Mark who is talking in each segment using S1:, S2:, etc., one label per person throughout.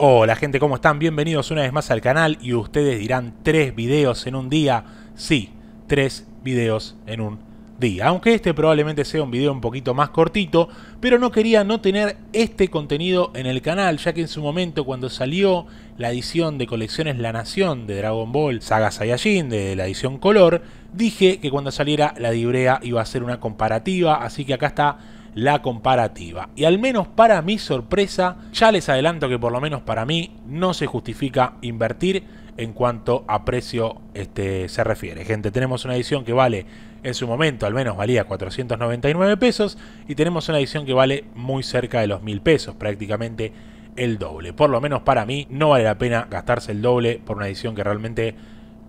S1: Hola gente, ¿cómo están? Bienvenidos una vez más al canal y ustedes dirán tres videos en un día. Sí, tres videos en un día. Aunque este probablemente sea un video un poquito más cortito, pero no quería no tener este contenido en el canal, ya que en su momento cuando salió la edición de colecciones La Nación de Dragon Ball Saga Saiyajin de la edición color, dije que cuando saliera la librea iba a ser una comparativa, así que acá está la comparativa. Y al menos para mi sorpresa, ya les adelanto que por lo menos para mí no se justifica invertir en cuanto a precio este, se refiere. Gente, tenemos una edición que vale, en su momento al menos valía 499 pesos y tenemos una edición que vale muy cerca de los mil pesos, prácticamente el doble. Por lo menos para mí no vale la pena gastarse el doble por una edición que realmente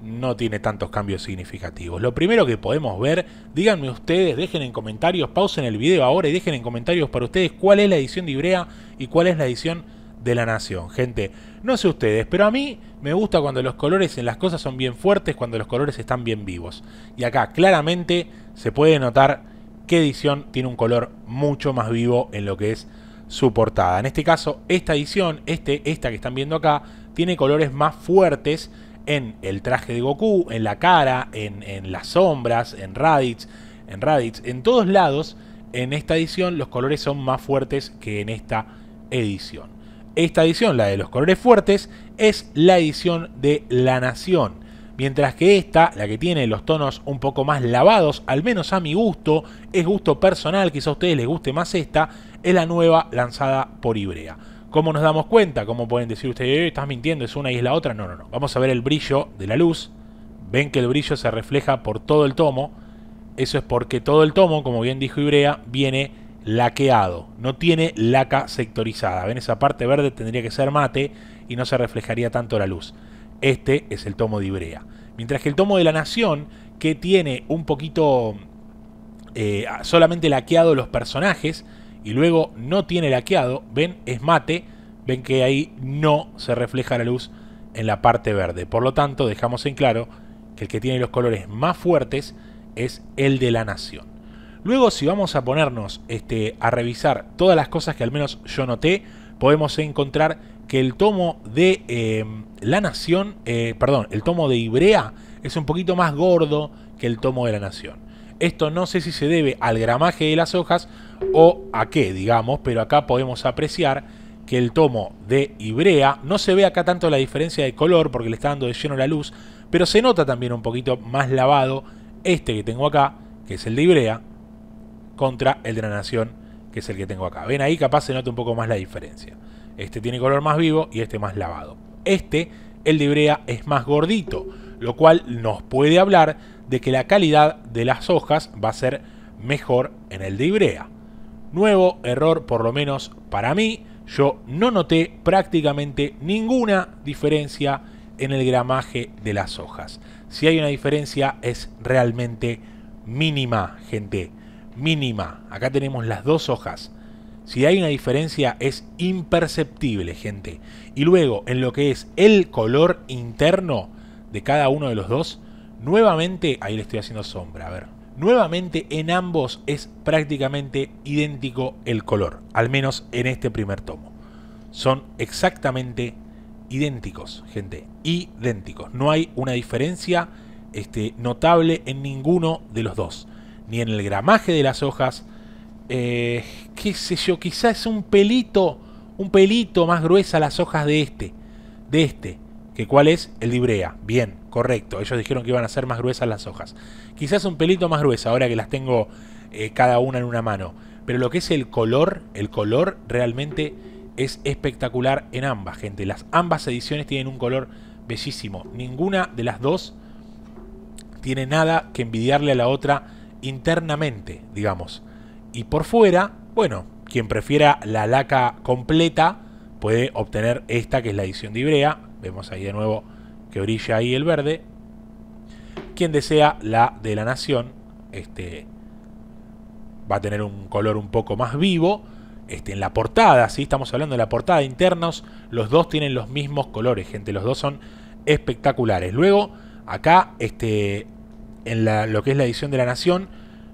S1: no tiene tantos cambios significativos. Lo primero que podemos ver, díganme ustedes, dejen en comentarios, pausen el video ahora y dejen en comentarios para ustedes cuál es la edición de Ibrea y cuál es la edición de la nación. Gente, no sé ustedes, pero a mí me gusta cuando los colores en las cosas son bien fuertes, cuando los colores están bien vivos. Y acá claramente se puede notar qué edición tiene un color mucho más vivo en lo que es su portada. En este caso, esta edición, este, esta que están viendo acá, tiene colores más fuertes en el traje de Goku, en la cara, en, las sombras, en Raditz, en Raditz, en todos lados, en esta edición los colores son más fuertes que en esta edición. Esta edición, la de los colores fuertes, es la edición de La Nación. Mientras que esta, la que tiene los tonos un poco más lavados, al menos a mi gusto, es gusto personal, quizá a ustedes les guste más esta, es la nueva lanzada por Ibrea. ¿Cómo nos damos cuenta? ¿Cómo pueden decir ustedes, eh, estás mintiendo, es una y es la otra? No, no, no. Vamos a ver el brillo de la luz. Ven que el brillo se refleja por todo el tomo. Eso es porque todo el tomo, como bien dijo Ibrea, viene laqueado. No tiene laca sectorizada. Ven, esa parte verde tendría que ser mate y no se reflejaría tanto la luz. Este es el tomo de Ibrea. Mientras que el tomo de la Nación, que tiene un poquito eh, solamente laqueado los personajes, y luego no tiene laqueado, ven, es mate, ven que ahí no se refleja la luz en la parte verde. Por lo tanto, dejamos en claro que el que tiene los colores más fuertes es el de la nación. Luego, si vamos a ponernos este, a revisar todas las cosas que al menos yo noté, podemos encontrar que el tomo de em, La Nación, eh, perdón, el tomo de Ibrea es un poquito más gordo que el tomo de La Nación. Esto no sé si se debe al gramaje de las hojas o a qué, digamos, pero acá podemos apreciar que el tomo de Ibrea, no se ve acá tanto la diferencia de color porque le está dando de lleno la luz, pero se nota también un poquito más lavado este que tengo acá, que es el de Ibrea, contra el de la Nación, que es el que tengo acá. Ven ahí, capaz se nota un poco más la diferencia. Este tiene color más vivo y este más lavado. Este, el de Ibrea, es más gordito, lo cual nos puede hablar de que la calidad de las hojas va a ser mejor en el de Ibrea. Nuevo error, por lo menos para mí. Yo no noté prácticamente ninguna diferencia en el gramaje de las hojas. Si hay una diferencia es realmente mínima, gente. Mínima. Acá tenemos las dos hojas. Si hay una diferencia es imperceptible, gente. Y luego, en lo que es el color interno de cada uno de los dos, nuevamente, ahí le estoy haciendo sombra, a ver, Nuevamente en ambos es prácticamente idéntico el color, al menos en este primer tomo. Son exactamente idénticos, gente, idénticos. No hay una diferencia este, notable en ninguno de los dos, ni en el gramaje de las hojas, eh, qué sé yo, quizás un pelito, un pelito más gruesa las hojas de este, de este, cuál es? El librea. Bien, correcto. Ellos dijeron que iban a ser más gruesas las hojas. Quizás un pelito más gruesa, ahora que las tengo eh, cada una en una mano. Pero lo que es el color, el color realmente es espectacular en ambas, gente. Las ambas ediciones tienen un color bellísimo. Ninguna de las dos tiene nada que envidiarle a la otra internamente, digamos. Y por fuera, bueno, quien prefiera la laca completa puede obtener esta que es la edición de Ibrea. Vemos ahí de nuevo que brilla ahí el verde. Quien desea la de la nación, este, va a tener un color un poco más vivo. Este, en la portada, ¿sí? estamos hablando de la portada internos, los dos tienen los mismos colores, gente, los dos son espectaculares. Luego, acá, este, en lo que es la edición de la Nación,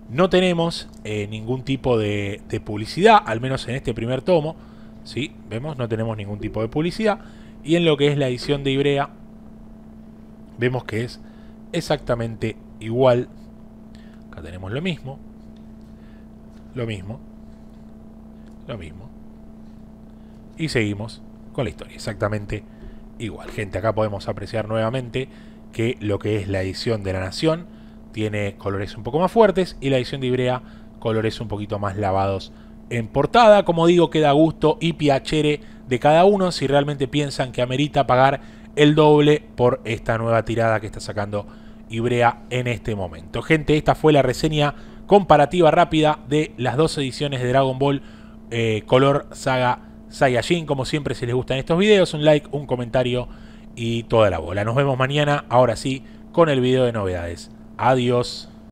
S1: no tenemos eh, ningún tipo de, de, publicidad, al menos en este primer tomo, ¿sí? Vemos, no tenemos ningún tipo de publicidad. Y en lo que es la edición de Ibrea, vemos que es exactamente igual. Acá tenemos lo mismo. Lo mismo. Lo mismo. Y seguimos con la historia. Exactamente igual. Gente, acá podemos apreciar nuevamente que lo que es la edición de La Nación tiene colores un poco más fuertes y la edición de Ibrea colores un poquito más lavados en portada. Como digo, queda gusto y piacere de cada uno si realmente piensan que amerita pagar el doble por esta nueva tirada que está sacando Ibrea en este momento. Gente, esta fue la reseña comparativa rápida de las dos ediciones de Dragon Ball eh, Color Saga Saiyajin. Como siempre, si les gustan estos videos, un like, un comentario y toda la bola. Nos vemos mañana, ahora sí, con el video de novedades. Adiós.